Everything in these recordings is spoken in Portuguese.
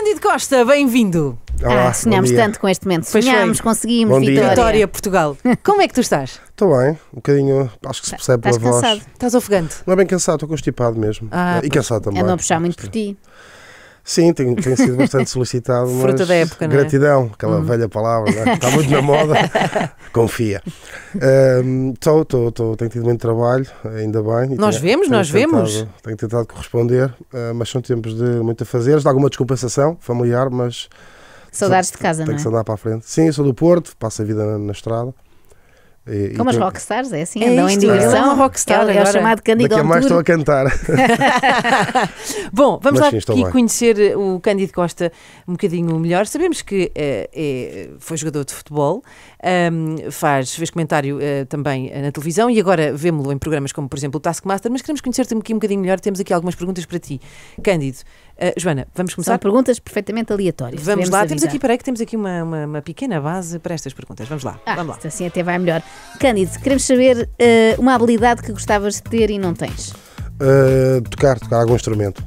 Cândido Costa, bem-vindo. Olá, ah, sonhámos tanto com este momento. Sonhámos, conseguimos, bom vitória. Vitória, Portugal. Como é que tu estás? Estou bem, um bocadinho, acho que se percebe pela voz. Estás cansado? Estás ofegante? Não é bem cansado, estou constipado mesmo. Ah, e cansado também. Ando a puxar muito por ti. Sim, tem, tem sido bastante solicitado. Fruta da época, não é? Gratidão, aquela hum. velha palavra, né? está muito na moda. Confia. Estou, estou tenho tido muito trabalho, ainda bem. Nós tenho, vemos, tenho nós tentado, vemos. Tenho tentado corresponder, uh, mas são tempos de muito a fazer, de alguma descompensação familiar, mas. Saudades de casa, não é? Tem que se andar para a frente. Sim, eu sou do Porto, passo a vida na, na estrada. Como as rockstars, é assim, é andam isto, em É uma rockstar, é, é o chamado Cândido Daqui a mais estou a cantar. Bom, vamos Mas, lá sim, aqui conhecer eh, o Cândido Costa um bocadinho melhor. Sabemos que eh, é, foi jogador de futebol, um, faz, fez comentário uh, também uh, na televisão e agora vemos-lo em programas como, por exemplo, o Taskmaster, mas queremos conhecer-te um bocadinho melhor, temos aqui algumas perguntas para ti. Cândido, uh, Joana, vamos começar? São perguntas perfeitamente aleatórias. Vamos lá, avisar. temos aqui, peraí que temos aqui uma, uma, uma, pequena base para estas perguntas, vamos lá, ah, vamos lá. assim até vai melhor. Cândido, queremos saber uma habilidade que gostavas de ter e não tens? tocar, tocar algum instrumento.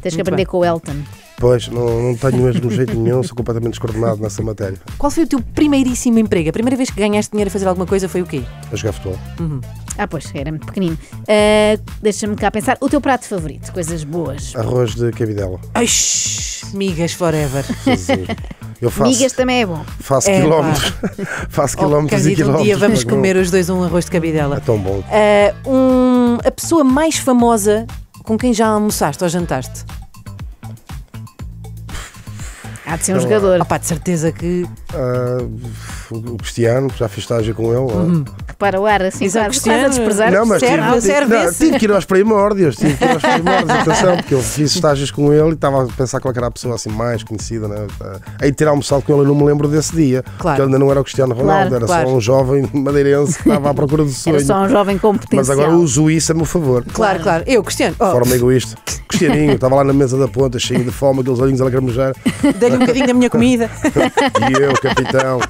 Tens Muito que aprender bem. com o Elton. Pois, não, não tenho mesmo jeito nenhum, sou completamente descoordenado nessa matéria. Qual foi o teu primeiríssimo emprego? A primeira vez que ganhaste dinheiro a fazer alguma coisa foi o quê? A jogar futebol. Uhum. Ah, pois, era muito pequenino. Uh, Deixa-me cá pensar. O teu prato favorito? Coisas boas? Arroz de cabidela. ai migas forever. Eu faço, Migas também é bom. Faço é, quilómetros. faço oh, quilómetros e quilómetros. Um dia vamos comer os dois um arroz de cabidela. É tão bom. Uh, um, a pessoa mais famosa com quem já almoçaste ou jantaste? Há de ser um então, jogador. Opá, de certeza que Uh, o Cristiano, que já fiz estágio com ele. Uhum. Para o ar, assim, Diz é assim, Cristiano a desprezar. Não, mas serve, tive, serve não, tive que ir aos primórdios, tive que ir aos primórdios, atenção, porque eu fiz estágios com ele e estava a pensar qual é era a pessoa assim mais conhecida. Né? Ah, aí ter almoçado com ele, eu não me lembro desse dia, claro. porque ele ainda não era o Cristiano Ronaldo, claro, era claro. só um jovem madeirense que estava à procura do sonho. Era só um jovem competente. Mas agora uso isso a meu favor. Claro, claro. Eu, Cristiano. Oh. forma egoísta. Cristianinho, estava lá na mesa da ponta, cheio de fome, aqueles olhinhos a lacrimejar. Dei-lhe um bocadinho da minha comida. e eu, capitão.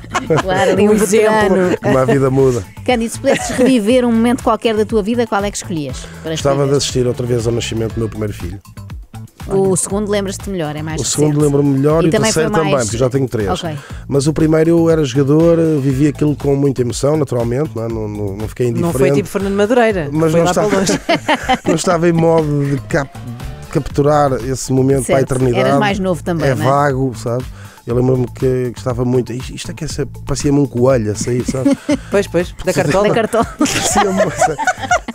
Claro, ali um, um exemplo. Uma vida muda. Cândido, se pudesses reviver um momento qualquer da tua vida, qual é que escolhias? Gostava de assistir outra vez ao nascimento do meu primeiro filho. O segundo lembras-te melhor, é mais O recente. segundo lembro-me melhor e, o terceiro mais... também, porque já tenho três. Okay. Mas o primeiro eu era jogador, vivi aquilo com muita emoção, naturalmente, não, é? não, não, não fiquei indiferente. Não foi tipo Fernando Madureira, mas não estava, não estava em modo de cap, capturar esse momento certo. para a eternidade. Eras mais novo também, É, é? vago, sabe? Eu lembro-me que gostava muito. Isto, isto é que é essa, parecia-me um coelho a sair, sabe? pois, pois, da cartola. Da cartola.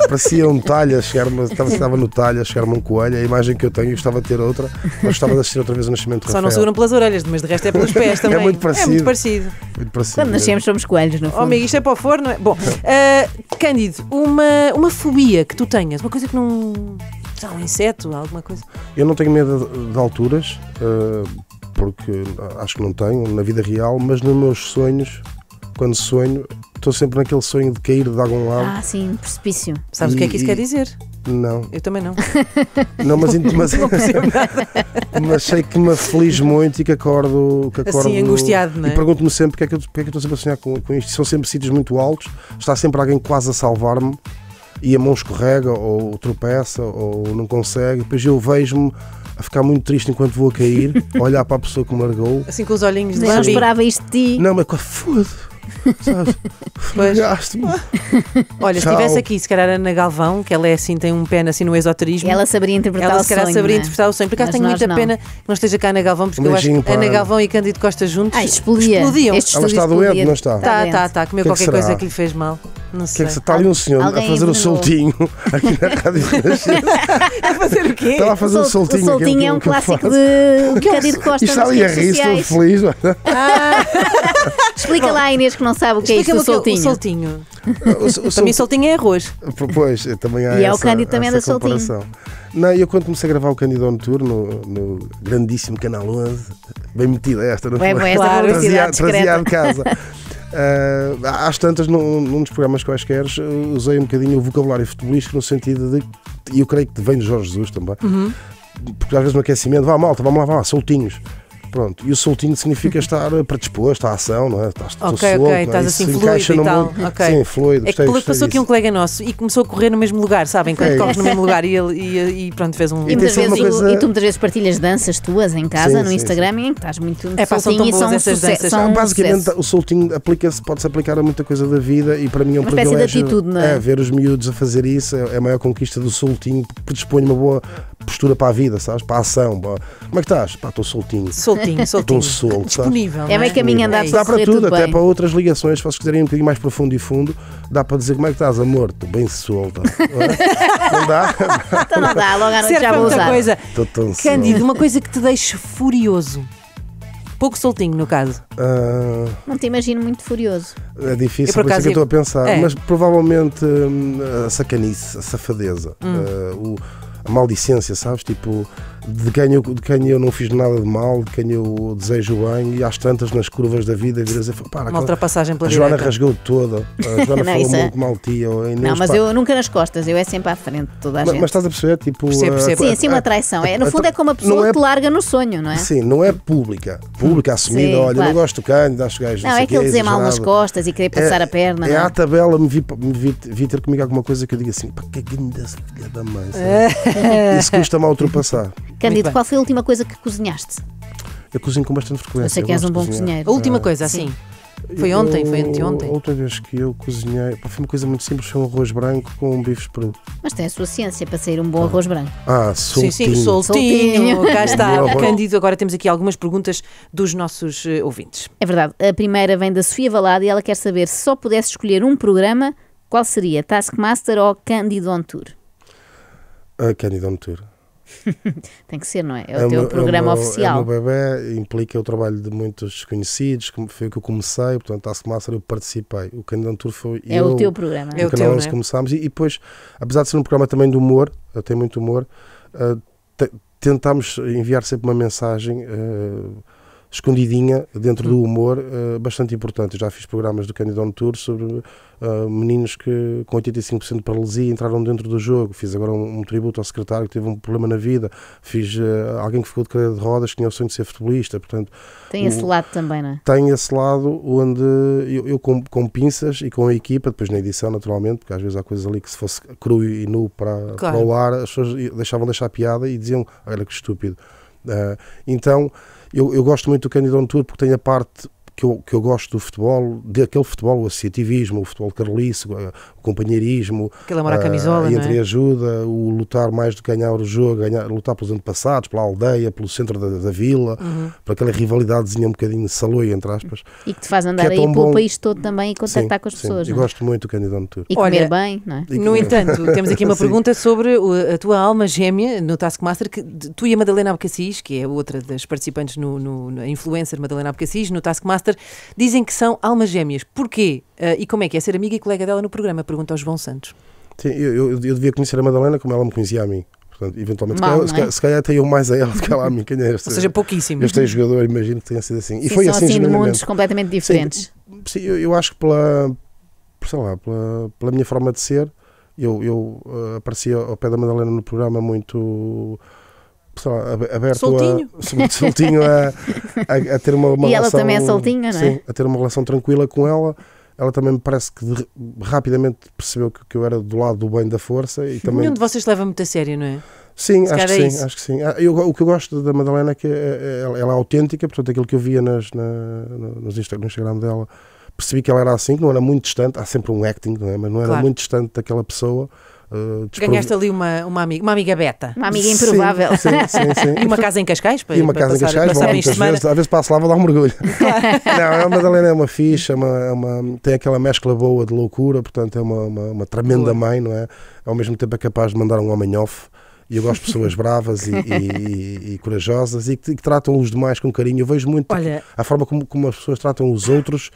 parecia um talho a chegar, estava, estava no talho a chegar-me um coelho. A imagem que eu tenho, eu gostava de ter outra, mas gostava de assistir outra vez o nascimento de Só não seguram pelas orelhas, mas de resto é pelos pés é também. É muito parecido. É muito parecido. Muito parecido Quando nascemos somos coelhos, não é? Oh, amigo, isto é para o forno. É? Bom, uh, Cândido, uma, uma fobia que tu tenhas, uma coisa que não. Ah, um inseto, alguma coisa? Eu não tenho medo de, alturas. Eh, porque acho que não tenho na vida real, mas nos meus sonhos, quando sonho, estou sempre naquele sonho de cair de algum lado. Ah, sim, precipício. Sabes e, o que é que isso e... quer dizer? Não. Eu também não. Não, mas, mas, mas sei que me aflige muito e que acordo. Que assim, acordo assim, angustiado, não é? E pergunto-me sempre porque é, que eu, porque é que eu estou sempre a sonhar com, com isto. São sempre sítios muito altos, está sempre alguém quase a salvar-me e a mão escorrega ou tropeça ou não consegue. Depois eu vejo-me a ficar muito triste enquanto vou a cair, olhar para a pessoa que me largou. Assim com os olhinhos de Não esperava isto de ti. Não, mas foda Sabes? me Olha, se estivesse aqui, se calhar a Ana Galvão, que ela é assim, tem um pena assim no esoterismo. Ela saberia interpretar ela, o se sonho. saberia não é? interpretar o sonho. Por acaso tenho muita não. pena que não esteja cá a Ana Galvão, porque Um eu acho que para Ana Galvão e Cândido Costa juntos Ai, explodia. explodiam. Este Ela estúdio está doente, não está? Está, está, está. Comeu Que é que qualquer coisa que lhe fez mal. Não é sei. que está ali um senhor a fazer o soltinho aqui na Rádio Renascença? A fazer o quê? Estava a fazer o sol- soltinho. O soltinho é um clássico de é Cândido Costa. E está nas ali a redes rir, estou sociais. feliz. Ah. Explica lá, Inês, que não não sabe o que Explica é isso, o é soltinho. O soltinho. o, o, o Para mim, soltinho é arroz. Pois, também há E essa, é o Cândido também da soltinho. Não, eu quando comecei a gravar o Cândido On Tour no, no grandíssimo Canal 11, bem metida esta, não foi? É, bem, claro, trazia, trazia de casa. Uh, às tantas, num, num dos programas quaisquer, usei um bocadinho o vocabulário futebolístico no sentido de. E eu creio que vem de Jorge Jesus também. Uhum. Porque às vezes no aquecimento, vá malta, vamos lá, vá, soltinhos. Pronto. E o soltinho significa estar predisposto à ação, não é? Estás, ok, ok, solto, é? estás é? assim fluido e tal. Mundo. Okay. Sim, fluido. É que passou aqui um colega nosso e começou a correr no mesmo lugar, sabem? Quando é corres no mesmo lugar e, ele, e, e pronto, fez um. E, vezes, e, coisa... e, tu muitas vezes partilhas danças tuas em casa, sim, no sim, Instagram, sim. em que estás muito é, pá, soltinho e são essas danças. São Basicamente, o soltinho aplica-se, pode-se aplicar a muita coisa da vida e para mim é um Uma De atitude, não é? é? ver os miúdos a fazer isso é, é a maior conquista do soltinho, predispõe uma boa postura para a vida, sabes? Para a ação. Como é que estás? estou soltinho. Soltinho soltinho, é soltinho. solto. Disponível. É, é meio caminho andado é Dá para tudo, até para outras ligações, se vocês quiserem um bocadinho mais profundo e fundo, dá para dizer como é que estás, amor? Estou bem solta. não dá? Então não dá, logo à noite já vou usar. Coisa. Cândido, uma coisa que te deixe furioso. Pouco soltinho, no caso. Uh... Não te imagino muito furioso. É difícil, por, por isso que eu estou a pensar. É. Mas provavelmente hum, a sacanice, a safadeza, hum. uh, o, a maldicência, sabes? Tipo, de quem, eu, de quem eu não fiz nada de mal, de quem eu desejo bem, e às tantas nas curvas da vida, vir a dizer, pá, uma ultrapassagem pela a Joana rasgou toda, a Joana não, falou muito é... mal tia. Não, mas pá... eu nunca nas costas, eu é sempre à frente toda a mas, gente. Mas estás a perceber, tipo... Percebo, eh, percebo. sim, assim uma eh, traição, é, no eh, fundo é como a pessoa é... que larga no sonho, não é? Sim, não é pública, pública hum, assumida, sim, olha, claro. não gosto do cândido, acho gajo... Não, não é aquele dizer mal nas costas e querer é, passar a perna. É, é à tabela, me vi, vi, vi ter comigo alguma coisa que eu digo assim, pá, que grande filha da mãe, é. isso custa-me a ultrapassar. Cândido, qual foi a última coisa que cozinhaste? Eu cozinho com bastante frequência. Eu sei que és um bom cozinheiro. A última ah, coisa, assim. Foi ontem, foi anteontem. Outra vez que eu cozinhei, foi uma coisa muito simples, foi um arroz branco com um bife peru. Mas tem a sua ciência para sair um bom ah. arroz branco. Ah, soltinho. Sim, sim, soltinho. soltinho. Cá está, Candido. Agora temos aqui algumas perguntas dos nossos uh, ouvintes. É verdade. A primeira vem da Sofia Valada e ela quer saber se só pudesse escolher um programa, qual seria? Taskmaster ou Candido on Tour? A ah, Candido on Tour. Tem que ser, não é? É o é teu meu, programa é meu, oficial. É o é bebê implica o trabalho de muitos desconhecidos, foi o que eu comecei, portanto, a Master eu participei. O Candidato foi é eu. É o teu programa. É o canal teu, é? começámos e, e, depois, apesar de ser um programa também de humor, eu tenho muito humor, uh, tentámos enviar sempre uma mensagem. Uh, escondidinha dentro do hum. humor uh, bastante importante. Eu já fiz programas do Candidon Tour sobre uh, meninos que com 85% de paralisia entraram dentro do jogo. Fiz agora um, um, tributo ao secretário que teve um problema na vida. Fiz uh, alguém que ficou de cadeira de rodas que tinha o sonho de ser futebolista. Portanto, tem esse o, lado também, não é? Tem esse lado onde eu, eu com, com, pinças e com a equipa, depois na edição naturalmente, porque às vezes há coisas ali que se fosse cru e nu para, claro. para o ar, as pessoas deixavam deixar piada e diziam, olha que estúpido. então eu, eu gosto muito do Cândido Tour porque tem a parte que eu, que eu gosto do futebol, daquele futebol, o associativismo, o futebol carolice, eh, o companheirismo, Aquele amor à camisola, a, eh, entreajuda, é? o lutar mais do que ganhar o jogo, ganhar, lutar pelos antepassados, pela aldeia, pelo centro da, da vila, uhum. para aquela rivalidadezinha um bocadinho saloia, entre aspas. E que te faz andar é aí pelo bom... país todo também e contactar sim, com as sim, pessoas. Eu é? gosto muito do Candidato Tour. E comer bem, não é? No entanto, temos aqui uma pergunta sobre a tua alma gêmea no Taskmaster, que tu e a Madalena Abcacis, que é outra das participantes no, no, no influencer Madalena Abcacis, no Taskmaster Master, dizem que são almas gêmeas. Porquê? Uh, e como é que é ser amiga e colega dela no programa? Pergunta ao João Santos. Sim, eu, eu, eu devia conhecer a Madalena como ela me conhecia a mim. Portanto, eventualmente, Mal, se, calhar, é? se, calhar, até eu mais a ela do que ela a mim. Quem é este, Ou seja, pouquíssimo. Este é jogador, imagino que tenha sido assim. E Sim, foi são assim, assim de mundos completamente diferentes. Sim, eu, eu acho que pela, sei lá, pela, pela minha forma de ser, eu, eu uh, aparecia ao pé da Madalena no programa muito pessoal aberto soltinho. a soltinho a, a, a, ter uma, uma e relação. E ela também é soltinha, não é? Sim, a ter uma relação tranquila com ela. Ela também me parece que de, rapidamente percebeu que, que, eu era do lado do bem da força. E também... Nenhum de vocês leva muito a sério, não é? Sim, é acho que, sim acho que, sim eu o que eu gosto da Madalena é que é, é, ela, ela é autêntica, portanto, aquilo que eu via nas, na, no Instagram dela, percebi que ela era assim, que não era muito distante. Há sempre um acting, não é? Mas não era claro. muito distante daquela pessoa Uh, Ganhaste ali uma, uma, amiga, uma amiga beta. Uma amiga improvável. Sim, sim, sim, e uma casa em Cascais? Para, e uma casa passar, em Cascais, bom, muitas vezes, às vezes passo lá, vou dar um mergulho. Claro. Não, é a Madalena é uma ficha, é uma, é uma, tem aquela mescla boa de loucura, portanto é uma, uma, uma tremenda mãe, não é? Ao mesmo tempo é capaz de mandar um homem off. E eu gosto de pessoas bravas e, e, e, corajosas e que, que, tratam os demais com carinho. Eu vejo muito Olha... a forma como, como as pessoas tratam os outros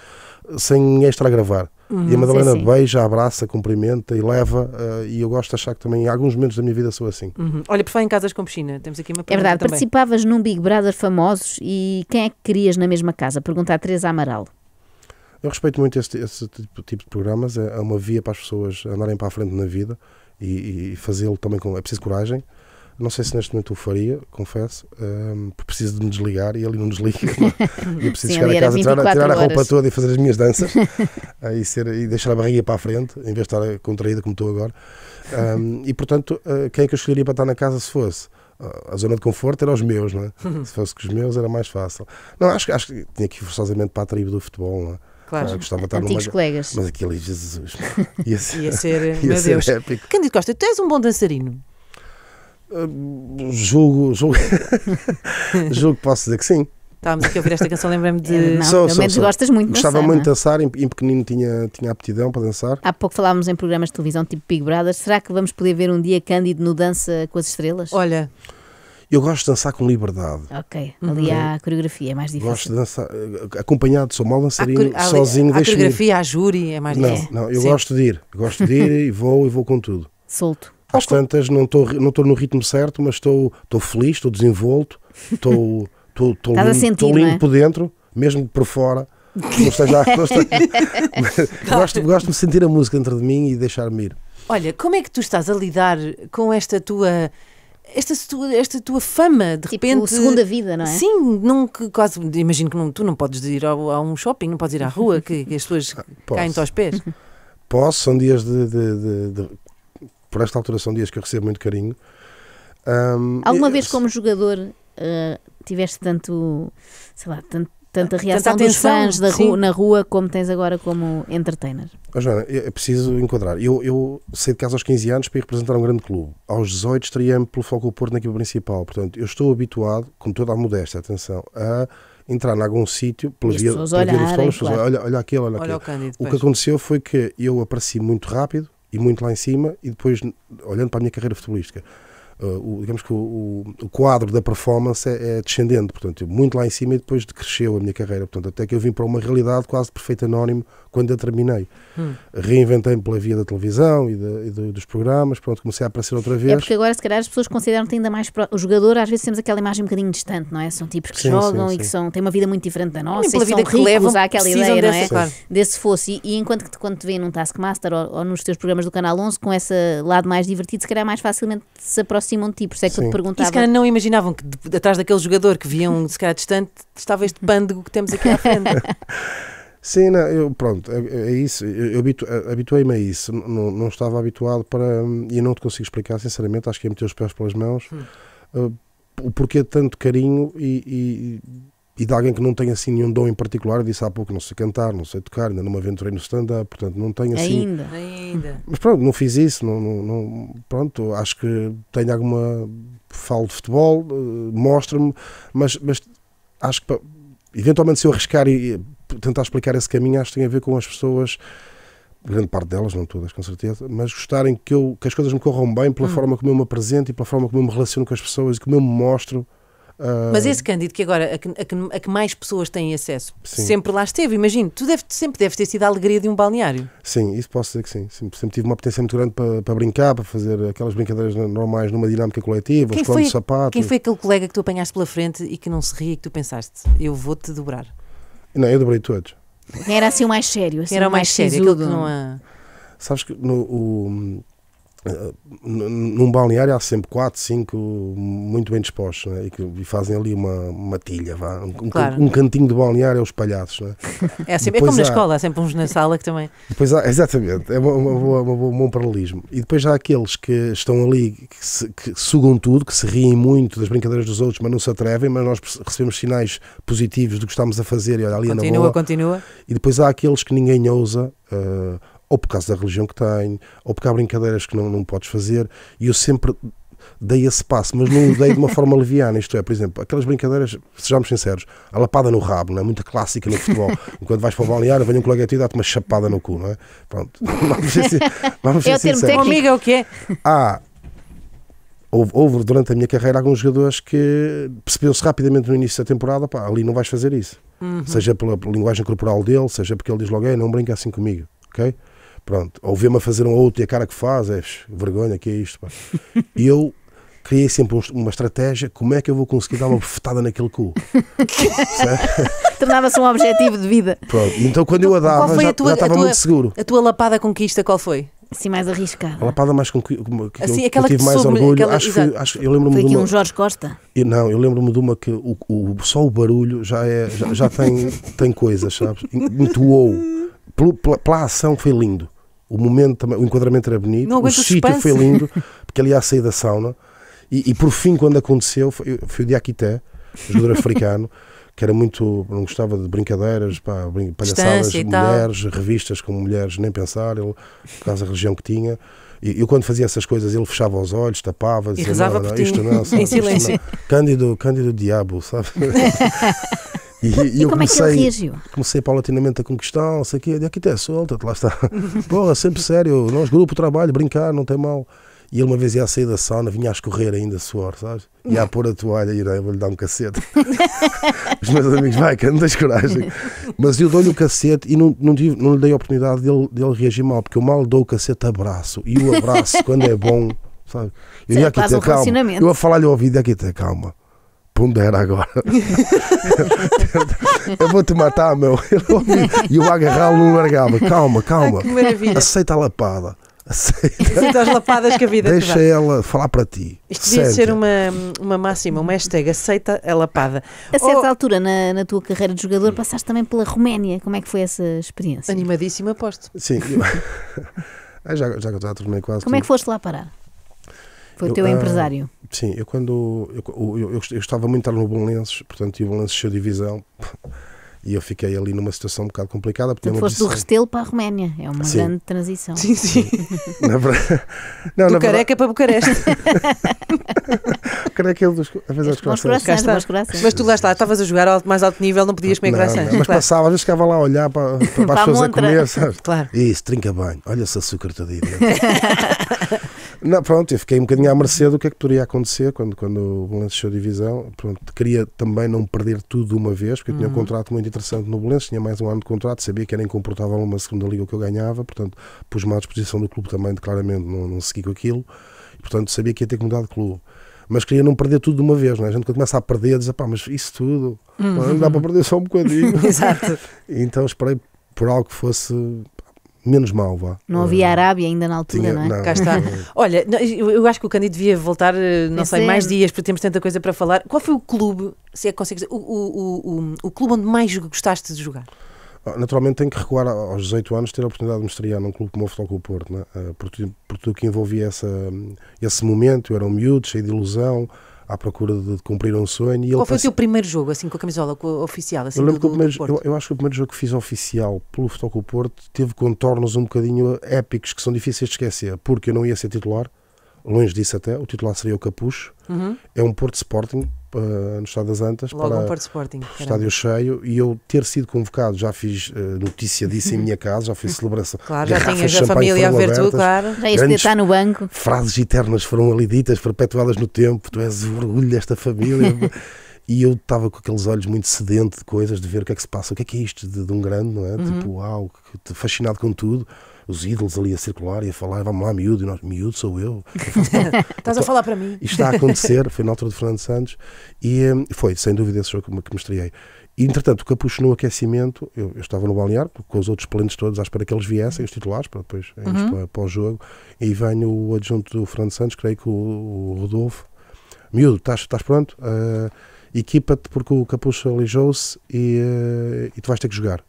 sem extra gravar Uhum, e a uhum, Madalena sim, sim. beija, abraça, cumprimenta e leva. Uh, e eu gosto de achar que também em alguns momentos da minha vida sou assim. Uhum. Olha, por falar em casas com piscina, temos aqui uma pergunta. É verdade, também. participavas num Big Brother famosos e quem é que querias na mesma casa? Pergunta a Teresa Amaral. Eu respeito muito esse, esse tipo, tipo, de programas, é, é uma via para as pessoas andarem para a frente na vida e, e fazê-lo também com. É preciso coragem. Não sei se neste momento o faria, confesso, ehm, um, preciso de me desligar e ele não desliga. e eu preciso Sim, chegar a casa, tirar, tirar a roupa toda e fazer as minhas danças eh, e, ser, e deixar a barriga para a frente, em vez de estar eh, contraída como estou agora. Um, ehm, e portanto, uh, quem é que eu escolheria para estar na casa se fosse? a zona de conforto era os meus, não é? Se fosse com os meus era mais fácil. Não, acho, acho que tinha que ir forçosamente para a tribo do futebol, não é? Claro. Ah, gostava de estar Antigos numa... colegas. Mas aquele é Jesus. É? Ia ser, ia ser, Épico. Cândido Costa, tu és um bom dançarino. Ah, julgo, julgo, julgo que posso dizer que sim. Estávamos aqui a ouvir esta canção, lembrei-me de. É, não, só, pelo menos só, gostas muito Gostava dançar, muito de é? dançar, em, em pequenino tinha, tinha aptidão para dançar. Há pouco falávamos em programas de televisão tipo Big Brother. Será que vamos poder ver um dia Cândido no Dança com as Estrelas? Olha. Eu gosto de dançar com liberdade. Ok, ali há uhum. coreografia, é mais difícil. Gosto de dançar eh, acompanhado, sou mal dançarino, a, sozinho. A, a coreografia, a júri, é mais difícil. Não, não eu Sim. gosto de ir, gosto de ir e vou e vou com tudo. Solto. Às tantas não estou não no ritmo certo, mas estou feliz, estou desenvolto, estou é? limpo dentro, mesmo por fora. Não esteja, não esteja... gosto, gosto de sentir a música dentro de mim e deixar-me ir. Olha, como é que tu estás a lidar com esta tua esta esta tua fama, de tipo, repente. segunda vida, não é? Sim, não, que, quase. Imagino que não, tu não podes ir ao, a um shopping, não podes ir à rua, que, que as pessoas ah, caem-te aos pés. Posso, são dias de, de, de, de por esta altura são dias que eu recebo muito carinho. Um, Alguma e, vez como jogador uh, tiveste tanto, sei lá, tanto, tanta reação atenção, dos fãs rua, na rua como tens agora como entertainer? Oh, Joana, é, é preciso enquadrar. Eu, eu saí de casa aos 15 anos para ir representar um grande clube. Aos 18 estreiei-me pelo Foco Porto na equipa principal. Portanto, eu estou habituado, com toda a modéstia, atenção, a entrar em algum sítio pelas via, futebol, olha, olha aquilo, olha, olha O, Cândido, o que aconteceu foi que eu apareci muito rápido, e muito lá em cima, e depois, olhando para a minha carreira futebolística, o, digamos que o, o, quadro da performance é, é descendente, portanto, muito lá em cima e depois decresceu a minha carreira, portanto, até que eu vim para uma realidade quase de perfeito anónimo quando eu terminei. Hum. Reinventei-me pela via da televisão e, de, e, dos programas, pronto, comecei a aparecer outra é vez. É porque agora, se calhar, as pessoas consideram-te ainda mais pro... o jogador, às vezes temos aquela imagem um bocadinho distante, não é? São tipos que sim, jogam sim, sim. e que são, têm uma vida muito diferente da nossa, e e vida que ricos, levam, àquela ideia, não é? Claro. Desse fosse. E, e, enquanto que te, quando te vêem num Taskmaster ou, ou nos teus programas do Canal 11, com esse lado mais divertido, se calhar é mais facilmente se aproxima aproximam de ti, tipo, por isso é que Sim. eu te perguntava. E se calhar não imaginavam que de, atrás daquele jogador que viam se calhar distante estava este bândego que temos aqui à frente. Sim, não, eu, pronto, é, é isso. Eu, eu eh, habituei-me a isso. Não, não estava habituado para. E não te consigo explicar, sinceramente. Acho que ia é meter os pés pelas mãos. Hum. Uh, o porquê de tanto carinho e e de alguém que não tem assim nenhum dom em particular, eu disse há pouco, não sei cantar, não sei tocar, ainda não me aventurei no stand-up, portanto não tenho assim. Ainda, ainda. Mas pronto, não fiz isso, não, não, não pronto, acho que tenho alguma. Falo de futebol, mostra eh, mostro-me, mas, mas acho que eventualmente se eu arriscar e eh, tentar explicar esse caminho, acho que tem a ver com as pessoas grande parte delas, não todas, com certeza, mas gostarem que, eu, que as coisas me corram bem pela hum. forma como eu me apresento e pela forma como eu me relaciono com as pessoas e como eu me mostro ah, Mas esse Cândido que agora, a que, a que, a que mais pessoas têm acesso, sim. sempre lá esteve, imagino. Tu deve, sempre deves ter sido a alegria de um balneário. Sim, isso posso dizer que sim. Sempre, sempre tive uma potência muito grande para, para, brincar, para fazer aquelas brincadeiras normais numa dinâmica coletiva, quem os foi, de sapato. Quem foi aquele colega que tu apanhaste pela frente e que não se ria e que tu pensaste, eu vou-te dobrar? Não, eu dobrei todos. Era assim o mais sério. Assim, Era o mais, mais sério, que não a é- Sabes que no, o num balneário há sempre quatro, cinco muito bem dispostos né? e que e fazem ali uma, uma tilha, vá. Um, claro. um cantinho de balneário é os palhaços. Né? É, sempre, é como há, na escola, há sempre uns na sala que também. Depois há, exatamente, é uma, uma, uma um bom paralelismo. E depois há aqueles que estão ali, que, se, que, sugam tudo, que se riem muito das brincadeiras dos outros, mas não se atrevem, mas nós recebemos sinais positivos do que estamos a fazer e olha ali continua, na boa. Continua, continua. E depois há aqueles que ninguém ousa. Eh, ou por causa da religião que tenho, ou porque há brincadeiras que não, não podes fazer, e eu sempre dei esse passo, mas não o dei de uma forma leviana, isto é, por exemplo, aquelas brincadeiras, sejamos sinceros, a lapada no rabo, não é? Muito clássica no futebol. Enquanto vais para o balneário, vem um colega a ti e dá-te uma chapada no cu, não é? Pronto, vamos ser, vamos ser é sinceros. É o termo técnico. o que é? Ah, houve, houve, durante a minha carreira alguns jogadores que percebeu-se rapidamente no início da temporada, pá, ali não vais fazer isso. Uhum. Seja pela, pela linguagem corporal dele, seja porque ele diz logo, ei, não brinca assim comigo, ok? Pronto, ou vê-me a fazer um outro e a cara que faz, é vergonha, que é isto. Pá. E eu criei sempre uma estratégia: como é que eu vou conseguir dar uma bofetada naquele cu? Tornava-se um objetivo de vida. Pronto, então quando eu a dava, já, a tua, já estava muito seguro. A tua lapada conquista qual foi? Assim, mais arriscada. A lapada mais conquista, que, assim, que assim, eu, eu tive que mais sobre, orgulho. Aquela, acho, foi, acho, eu lembro-me foi aqui de um Jorge Costa? Eu, não, eu lembro-me de uma que o, o, só o barulho já, é, já, já tem, tem coisas, sabes? Entoou. Pela, pela ação foi lindo. O momento também, o enquadramento era bonito, o sítio foi lindo, porque ali há a saída da sauna. E, e, por fim, quando aconteceu, foi, foi o Aquité, jogador africano, que era muito. não gostava de brincadeiras, pá, palhaçadas, mulheres, revistas com mulheres, nem pensar, ele, por causa da religião que tinha. E eu, quando fazia essas coisas, ele fechava os olhos, tapava, dizia: e rezava não, não, isto não, é sabe, em assim, é silêncio. Não. Assim. Cândido, Cândido Diabo, sabe? E, e, e eu como comecei, é que ele reagiu? Comecei paulatinamente a conquistar, sei o quê. De aqui até solta lá está. Porra, sempre sério. Nós, grupo, trabalho, brincar, não tem mal. E ele uma vez ia sair da sauna, vinha a escorrer ainda suor, sabes? Ia a pôr a toalha e eu vou-lhe dar um cacete. Os meus amigos, vai, que não tens coragem. Mas eu dou-lhe o cacete e não, não, tive, não lhe dei a oportunidade dele, ele reagir mal, porque eu mal dou o cacete abraço. E o abraço, quando é bom, sabe? Eu ia aqui ter calma. Eu a falar-lhe ao ouvido, aqui ter é, calma pondera agora. eu vou-te matar, meu. E eu agarrá-lo não largava. Calma, calma. Que maravilha. Aceita a lapada. Aceita. as lapadas que a vida Deixa ela falar para ti. Isto devia ser uma, uma máxima, uma hashtag. Aceita a lapada. A certa oh. altura na, na tua carreira de jogador passaste também pela Roménia. Como é que foi essa experiência? Animadíssima, aposto. Sim. já, já, já, já tornei quase. Como tudo. é que foste lá parar? Foi o teu ah, empresário? Sim, eu quando. Eu, eu, eu, eu estava muito no Belenenses, portanto, e o cheio de divisão. E eu fiquei ali numa situação um bocado complicada. Porque tu foste do Restelo para a Roménia, é uma sim. grande transição. Sim, sim. na Não, do na Careca verdade... para Bucareste. careca é um dos. Às vezes as croissants. Mas tu lá está, estavas a jogar ao mais alto nível, não podias comer croissants. Mas claro. passava, às vezes ficava lá a olhar para, para, para as pessoas a comer. Sabes? Claro. Isso, trinca bem, olha se açúcar todo aí dentro. Não, pronto, eu fiquei um bocadinho à mercê do que é que poderia acontecer quando, quando o Belenenses deixou divisão. Pronto, queria também não perder tudo de uma vez, porque eu tinha um uhum. contrato muito interessante no Bolense, tinha mais um ano de contrato, sabia que era incomportável uma segunda liga que eu ganhava, portanto, pus-me à disposição do clube também, claramente não, não segui com aquilo, e, portanto, sabia que ia ter que mudar de clube mas queria não perder tudo de uma vez, não é? A gente quando começa a perder, diz, pá, mas isso tudo, uhum. não dá para perder só um bocadinho. Exato. então esperei por algo que fosse menos mal, vá. Não havia eh, Arábia ainda na altura, Tinha, não é? Não, Cá está. Olha, eu, acho que o Cândido devia voltar, eh, não sei, mais dias, porque temos tanta coisa para falar. Qual foi o clube, se é que consegues, o, o, o, o clube onde mais gostaste de jogar? Ah, naturalmente tenho que recuar aos 18 anos ter a oportunidade de me estrear num clube como o Futebol Clube Porto, né? por, tudo, por tudo que envolvia essa, hum, esse momento, eu era um miúdo, cheio de ilusão, à procura de, cumprir um sonho. E Qual foi passa... o teu primeiro jogo, assim, com a camisola oficial? Assim, eu, lembro do, que o primeiro, eu, eu, acho que o primeiro jogo que fiz oficial pelo Futebol Clube Porto teve contornos um bocadinho épicos que são difíceis de esquecer, porque eu não ia ser titular, longe disso até, o titular seria o Capucho. Uhum. É um Porto Sporting uh, no Estado das Antas. Logo para um Porto Sporting. Estádio cheio e eu ter sido convocado, já fiz uh, notícia disso em minha casa, já fiz celebração. Claro, já tinhas a família a ver tudo, claro. Já ias estar no banco. Frases eternas foram ali ditas, perpetuadas no tempo, tu és o orgulho desta família. E eu estava com aqueles olhos muito sedentes de coisas, de ver o que é que se passa, o que é que é isto de, de um grande, não é? Uhum. Tipo, uau, fascinado com tudo os ídolos ali a circular e a falar, vamos lá, miúdo, e nós, miúdo sou eu. Estás a então, falar para mim. Isto está a acontecer, foi na altura de Fernando Santos, e hum, foi, sem dúvida, esse jogo que me estreiei. Entretanto, o Capucho no aquecimento, eu, eu estava no balneário, com os outros planos todos, à espera que eles viessem, os titulares, para depois irmos uhum. para, para, o jogo, e venho o adjunto do Fernando Santos, creio que o, o Rodolfo, miúdo, estás, estás pronto? Uh, Equipa-te porque o Capucho alijou-se e, uh, e tu vais ter que jogar.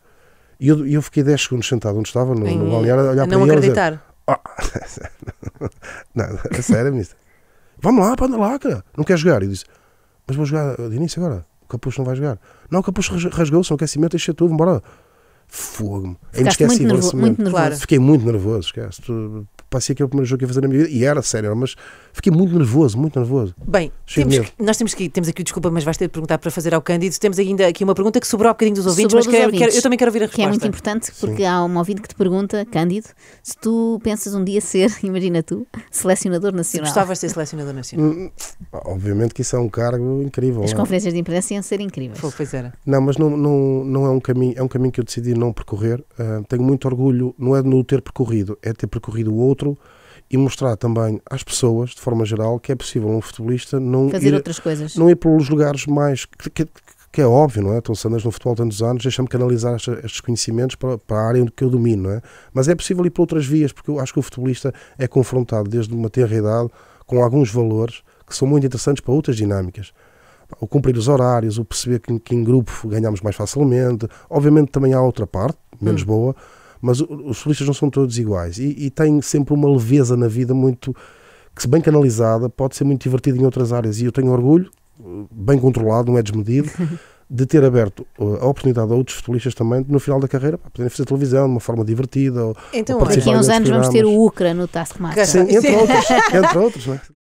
E eu, eu fiquei 10 segundos sentado onde estava, no, no balneário, a olhar não para ah, não ele. Acreditar. Dizer, oh. não acreditar. É sério, ministro. Vamos lá, para andar lá, cara. Não quer jogar? Eu disse, mas vou jogar eh, de início agora. O Capucho não vai jogar. Não, o Capucho rasgou-se, aquecimento quer cimento, tudo, embora fogo. É inesquecível. Muito nervoso, muito nervoso. Fiquei muito nervoso, esquece passei aquele é o primeiro jogo que ia fazer na minha vida, e era sério, mas fiquei muito nervoso, muito nervoso. Bem, temos que, nós temos que temos aqui, desculpa, mas vais ter de perguntar para fazer ao Cândido. Temos ainda aqui uma pergunta que sobrou um bocadinho dos ouvintes, sobrou mas quero, ouvintes, quero, eu também quero ouvir a resposta. Que é muito importante, porque Sim. há um ouvinte que te pergunta, Cândido, se tu pensas um dia ser, imagina tu, selecionador nacional. Se gostavas de ser selecionador nacional? Hum, obviamente que isso é um cargo incrível. As é. conferências de imprensa iam ser incríveis. pois era. Não, mas não, não, não é um caminho, é um caminho que eu decidi não percorrer. Uh, tenho muito orgulho, não é de não ter percorrido, é ter percorrido outro outro e mostrar também às pessoas, de forma geral, que é possível um futebolista não fazer ir, outras coisas, não ir pelos lugares mais que, que, que é óbvio, não é? Então, sendo no futebol tantos anos, deixa-me canalizar estes conhecimentos para, para, a área que eu domino, não é? Mas é possível ir por outras vias, porque eu acho que o futebolista é confrontado desde uma tenra idade com alguns valores que são muito interessantes para outras dinâmicas. O cumprir os horários, o perceber que, que em grupo ganhamos mais facilmente. Obviamente também há outra parte, menos hum. boa, mas os solistas não são todos iguais e, e têm sempre uma leveza na vida muito que, se bem canalizada, pode ser muito divertida em outras áreas. E eu tenho orgulho, eh, bem controlado, não é desmedido, de ter aberto eh, a oportunidade a outros futebolistas também, no final da carreira, para poderem fazer televisão de uma forma divertida. Ou, então, daqui a uns anos programas. vamos ter o Ucra no Taskmaster. entre outros, entre outros, não é?